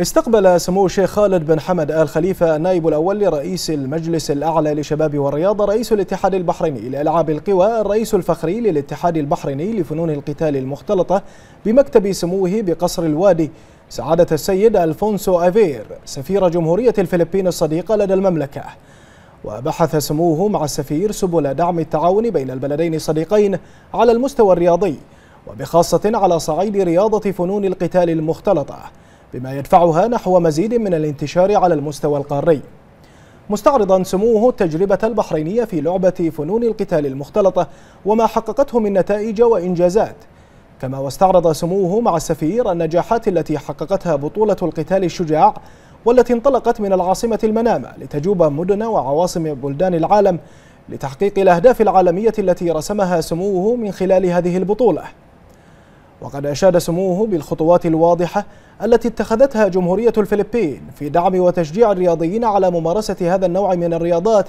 استقبل سمو الشيخ خالد بن حمد آل خليفة النائب الأول لرئيس المجلس الأعلى لشباب والرياضة رئيس الاتحاد البحريني لألعاب القوى الرئيس الفخري للاتحاد البحريني لفنون القتال المختلطة بمكتب سموه بقصر الوادي سعادة السيد ألفونسو أفير سفير جمهورية الفلبين الصديقة لدى المملكة وبحث سموه مع السفير سبل دعم التعاون بين البلدين الصديقين على المستوى الرياضي وبخاصة على صعيد رياضة فنون القتال المختلطة بما يدفعها نحو مزيد من الانتشار على المستوى القاري مستعرضا سموه التجربة البحرينية في لعبة فنون القتال المختلطة وما حققته من نتائج وإنجازات كما واستعرض سموه مع السفير النجاحات التي حققتها بطولة القتال الشجاع والتي انطلقت من العاصمة المنامة لتجوب مدن وعواصم بلدان العالم لتحقيق الأهداف العالمية التي رسمها سموه من خلال هذه البطولة وقد أشاد سموه بالخطوات الواضحة التي اتخذتها جمهورية الفلبين في دعم وتشجيع الرياضيين على ممارسة هذا النوع من الرياضات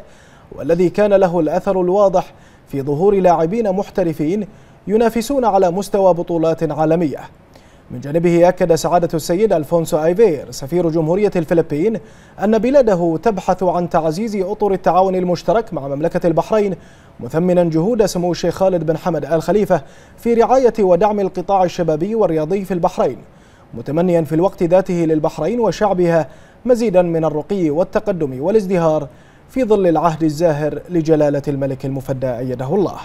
والذي كان له الأثر الواضح في ظهور لاعبين محترفين ينافسون على مستوى بطولات عالمية من جانبه أكد سعادة السيد ألفونسو آيفير سفير جمهورية الفلبين أن بلاده تبحث عن تعزيز أطر التعاون المشترك مع مملكة البحرين مثمنا جهود سمو الشيخ خالد بن حمد آل خليفة في رعاية ودعم القطاع الشبابي والرياضي في البحرين متمنيا في الوقت ذاته للبحرين وشعبها مزيدا من الرقي والتقدم والازدهار في ظل العهد الزاهر لجلالة الملك المفدى أيده الله